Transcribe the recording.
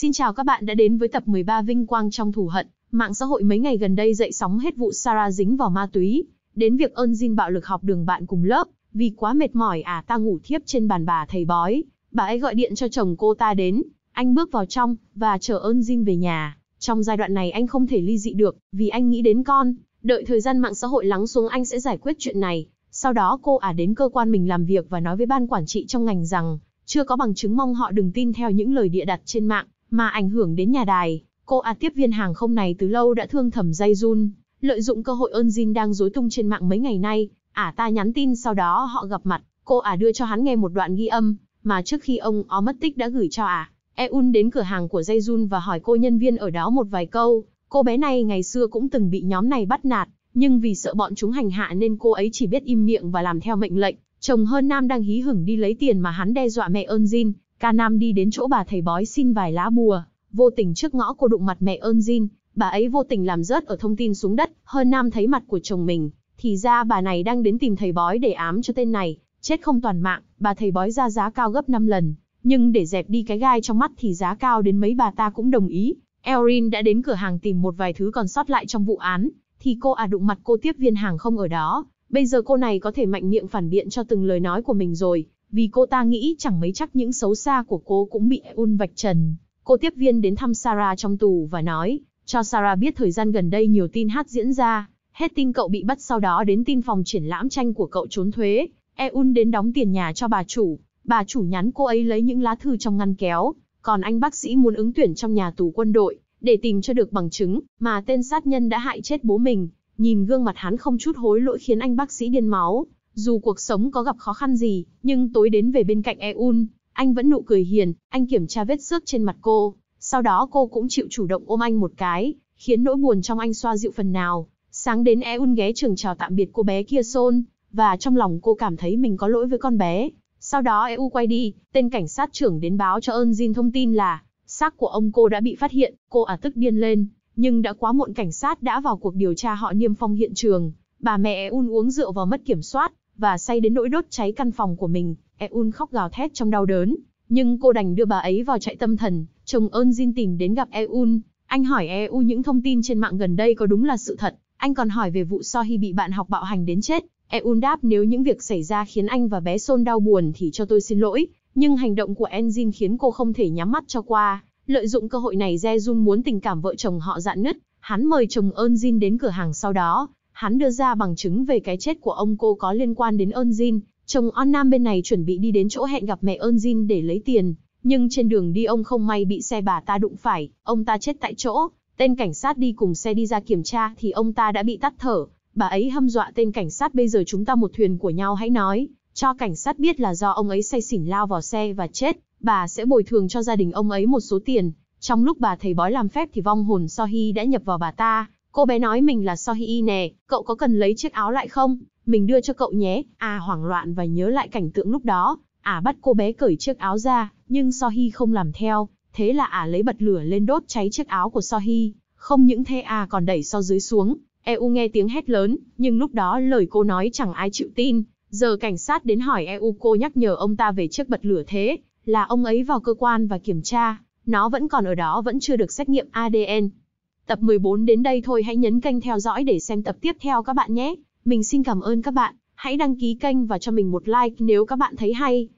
Xin chào các bạn đã đến với tập 13 Vinh Quang trong thủ hận. Mạng xã hội mấy ngày gần đây dậy sóng hết vụ Sarah dính vào ma túy, đến việc ơn Jin bạo lực học đường bạn cùng lớp, vì quá mệt mỏi à ta ngủ thiếp trên bàn bà thầy bói. Bà ấy gọi điện cho chồng cô ta đến, anh bước vào trong, và chờ ơn Jin về nhà. Trong giai đoạn này anh không thể ly dị được, vì anh nghĩ đến con. Đợi thời gian mạng xã hội lắng xuống anh sẽ giải quyết chuyện này. Sau đó cô ả à đến cơ quan mình làm việc và nói với ban quản trị trong ngành rằng, chưa có bằng chứng mong họ đừng tin theo những lời địa đặt trên mạng mà ảnh hưởng đến nhà đài. Cô A tiếp viên hàng không này từ lâu đã thương thầm dây run, lợi dụng cơ hội ơn Jin đang rối tung trên mạng mấy ngày nay, ả à ta nhắn tin sau đó họ gặp mặt, cô ả à đưa cho hắn nghe một đoạn ghi âm, mà trước khi ông ó mất tích đã gửi cho ả. À. Eun đến cửa hàng của Jun và hỏi cô nhân viên ở đó một vài câu, cô bé này ngày xưa cũng từng bị nhóm này bắt nạt, nhưng vì sợ bọn chúng hành hạ nên cô ấy chỉ biết im miệng và làm theo mệnh lệnh. Chồng hơn nam đang hí hửng đi lấy tiền mà hắn đe dọa mẹ Eun Jin, Ca Nam đi đến chỗ bà thầy bói xin vài lá bùa, vô tình trước ngõ cô đụng mặt mẹ ơn Jin, bà ấy vô tình làm rớt ở thông tin xuống đất, hơn Nam thấy mặt của chồng mình, thì ra bà này đang đến tìm thầy bói để ám cho tên này, chết không toàn mạng, bà thầy bói ra giá cao gấp 5 lần, nhưng để dẹp đi cái gai trong mắt thì giá cao đến mấy bà ta cũng đồng ý. Erin đã đến cửa hàng tìm một vài thứ còn sót lại trong vụ án, thì cô à đụng mặt cô tiếp viên hàng không ở đó, bây giờ cô này có thể mạnh miệng phản biện cho từng lời nói của mình rồi, vì cô ta nghĩ chẳng mấy chắc những xấu xa của cô cũng bị Eun vạch trần. Cô tiếp viên đến thăm Sarah trong tù và nói, cho Sarah biết thời gian gần đây nhiều tin hát diễn ra, hết tin cậu bị bắt sau đó đến tin phòng triển lãm tranh của cậu trốn thuế, Eun đến đóng tiền nhà cho bà chủ, bà chủ nhắn cô ấy lấy những lá thư trong ngăn kéo, còn anh bác sĩ muốn ứng tuyển trong nhà tù quân đội, để tìm cho được bằng chứng mà tên sát nhân đã hại chết bố mình, nhìn gương mặt hắn không chút hối lỗi khiến anh bác sĩ điên máu, dù cuộc sống có gặp khó khăn gì, nhưng tối đến về bên cạnh Eun, anh vẫn nụ cười hiền, anh kiểm tra vết xước trên mặt cô, sau đó cô cũng chịu chủ động ôm anh một cái, khiến nỗi buồn trong anh xoa dịu phần nào. Sáng đến Eun ghé trường chào tạm biệt cô bé kia Son, và trong lòng cô cảm thấy mình có lỗi với con bé. Sau đó EU quay đi, tên cảnh sát trưởng đến báo cho Eun Jin thông tin là xác của ông cô đã bị phát hiện, cô ả à tức điên lên, nhưng đã quá muộn cảnh sát đã vào cuộc điều tra họ niêm phong hiện trường. Bà mẹ Eun uống rượu vào mất kiểm soát, và say đến nỗi đốt cháy căn phòng của mình, Eun khóc gào thét trong đau đớn, nhưng cô đành đưa bà ấy vào trại tâm thần, chồng ơn Jin tìm đến gặp Eun, anh hỏi Eun những thông tin trên mạng gần đây có đúng là sự thật, anh còn hỏi về vụ Sohi bị bạn học bạo hành đến chết, Eun đáp nếu những việc xảy ra khiến anh và bé Son đau buồn thì cho tôi xin lỗi, nhưng hành động của Enjin khiến cô không thể nhắm mắt cho qua, lợi dụng cơ hội này Jae Jun muốn tình cảm vợ chồng họ dạn nứt, hắn mời chồng Eun Jin đến cửa hàng sau đó, Hắn đưa ra bằng chứng về cái chết của ông cô có liên quan đến ơn Jin, chồng On Nam bên này chuẩn bị đi đến chỗ hẹn gặp mẹ ơn Jin để lấy tiền, nhưng trên đường đi ông không may bị xe bà ta đụng phải, ông ta chết tại chỗ. Tên cảnh sát đi cùng xe đi ra kiểm tra thì ông ta đã bị tắt thở. Bà ấy hâm dọa tên cảnh sát bây giờ chúng ta một thuyền của nhau hãy nói, cho cảnh sát biết là do ông ấy say xỉn lao vào xe và chết, bà sẽ bồi thường cho gia đình ông ấy một số tiền. Trong lúc bà thầy bói làm phép thì vong hồn Sohi đã nhập vào bà ta, Cô bé nói mình là Sohi nè, cậu có cần lấy chiếc áo lại không? Mình đưa cho cậu nhé. À hoảng loạn và nhớ lại cảnh tượng lúc đó. À bắt cô bé cởi chiếc áo ra, nhưng Sohi không làm theo. Thế là à lấy bật lửa lên đốt cháy chiếc áo của Sohi. Không những thế à còn đẩy so dưới xuống. EU nghe tiếng hét lớn, nhưng lúc đó lời cô nói chẳng ai chịu tin. Giờ cảnh sát đến hỏi EU cô nhắc nhở ông ta về chiếc bật lửa thế, là ông ấy vào cơ quan và kiểm tra, nó vẫn còn ở đó vẫn chưa được xét nghiệm ADN. Tập 14 đến đây thôi hãy nhấn kênh theo dõi để xem tập tiếp theo các bạn nhé. Mình xin cảm ơn các bạn, hãy đăng ký kênh và cho mình một like nếu các bạn thấy hay.